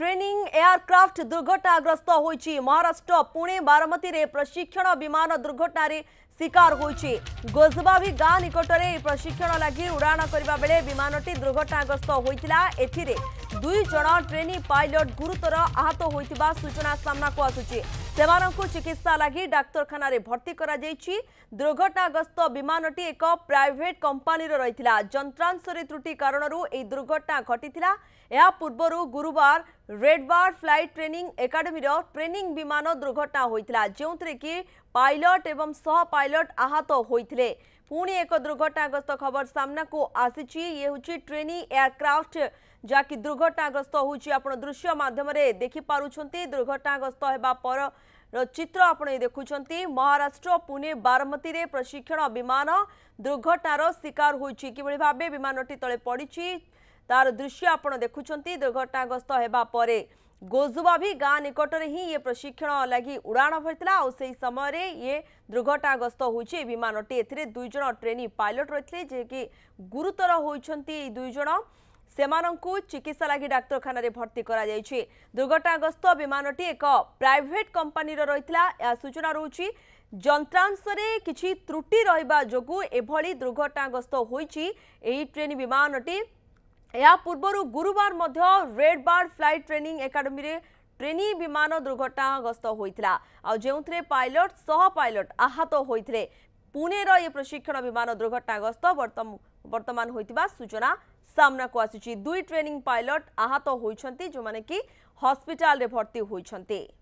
training aircraft ದುರ್ಘಟನಾಗ್ರಸ್ತ ହୋଇଛି ମହାରାଷ୍ଟ୍ର ପୁଣେ ବାରମତୀରେ ପ୍ରଶିକ୍ଷଣ ବିମାନ ଦୁର୍ଘଟଣାରେ ଶିକାର ହୋଇଛି ଗୋଜବାଭି ଗାଁ ନିକଟରେ ଏହି ପ୍ରଶିକ୍ଷଣ ଲାଗି ଉଡ଼ାଣ କରିବା ବେଳେ ବିମାନଟି ଦୁର୍ଘଟଣାଗ୍ରସ୍ତ ହୋଇଥିଲା ଏଥିରେ ଦୁଇ ଜଣ ଟ୍ରେନି ପାଇଲଟ ଗୁରୁତର ଆହତ ହୋଇଥିବା ସୂଚନା ସାମ୍ନାକୁ ଆସୁଛି ସେମାନଙ୍କୁ ଚିକିତ୍ସା ଲାଗି ଡାକ୍ତରଖାନାରେ ଭର୍ତ୍ତି କରାଯାଇଛି ଦୁର୍ଘଟଣାଗ୍ରସ୍ତ ବିମାନଟି ଏକ ପ୍ରାଇଭେଟ୍ କମ୍ପାନୀର ରହିଥିଲା ଯନ୍ତ୍ରାଂଶରେ ତ୍ରୁଟି କାରଣରୁ ଏହି ଦୁର୍ଘଟଣା ଘଟିଥିଲା ଏହା ପୂର୍ବରୁ ଗୁରୁବାର ରେଡ୍ବାର୍ଡ ଫ୍ଲାଇଟ୍ ଟ୍ରେନିଂ ଏକାଡେମୀର ଟ୍ରେନିଂ ବିମାନ ଦୁର୍ଘଟଣା ହୋଇଥିଲା ଯେଉଁଥିରେ କି ପାଇଲଟ ଏବଂ ସହ ପାଇଲଟ ଆହତ ହୋଇଥିଲେ ପୁଣି ଏକ ଦୁର୍ଘଟଣାଗ୍ରସ୍ତ ଖବର ସାମ୍ନାକୁ ଆସିଛି ଇଏ ହେଉଛି ଟ୍ରେନି ଏୟାରକ୍ରାଫ୍ଟ ଯାହାକି ଦୁର୍ଘଟଣାଗ୍ରସ୍ତ ହୋଇଛି ଆପଣ ଦୃଶ୍ୟ ମାଧ୍ୟମରେ ଦେଖିପାରୁଛନ୍ତି ଦୁର୍ଘଟଣାଗ୍ରସ୍ତ ହେବା ପର चित्र आप देखुं महाराष्ट्र पुणे बारमती प्रशिक्षण विमान दुर्घटार शिकार होती कि भाव विमानी तले पड़ी তার দৃশ্য আপনার দেখুম দুর্ঘটনাগ্রস্ত হওয়া পরে গোজুবাভি গাঁ নিকটরে হি ইয়ে প্রশিক্ষণ লাগি উড়াণ ভরিলা আউ সেই সময় ইয়ে দুর্ঘটনাগ্রস্ত হয়েছে এই বিমানটি এতে দুইজন ট্রেনি পাইলট রয়েছে যে কি গুরুতর হয়েছেন এই দুইজন ସେମାନଙ୍କୁ ଚିକିତ୍ସା ଲାଗି ଡାକ୍ତରଖାନାରେ ଭର୍ତ୍ତି କରାଯାଇଛି ଦୁର୍ଘଟଣାଗ୍ରସ୍ତ ବିମାନଟି ଏକ ପ୍ରାଇଭେଟ୍ କମ୍ପାନୀର ରହିଥିଲା ଏହା ସୂଚନା ରହୁଛି ଯନ୍ତ୍ରାଂଶରେ କିଛି ତ୍ରୁଟି ରହିବା ଯୋଗୁଁ ଏଭଳି ଦୁର୍ଘଟଣାଗ୍ରସ୍ତ ହୋଇଛି ଏହି ଟ୍ରେନ୍ ବିମାନଟି ଏହା ପୂର୍ବରୁ ଗୁରୁବାର ମଧ୍ୟ ରେଡ୍ ବାର୍ଡ ଫ୍ଲାଇଟ୍ ଟ୍ରେନିଂ ଏକାଡେମୀରେ ট্রেনি বিমান দুর্ঘটনাগ্রস্ত হয়েছিল আউথে পাইলট সহ পাইলট আহত হয়েছে পুনের এ প্রশিক্ষণ বিমান দুর্ঘটনাগ্রস্ত বর্তমান হয়ে সূচনা সামনাকু আসুচি দুই ট্রেনিং পাইলট আহত হয়েছেন যে হসপিটালে ভর্তি হয়েছেন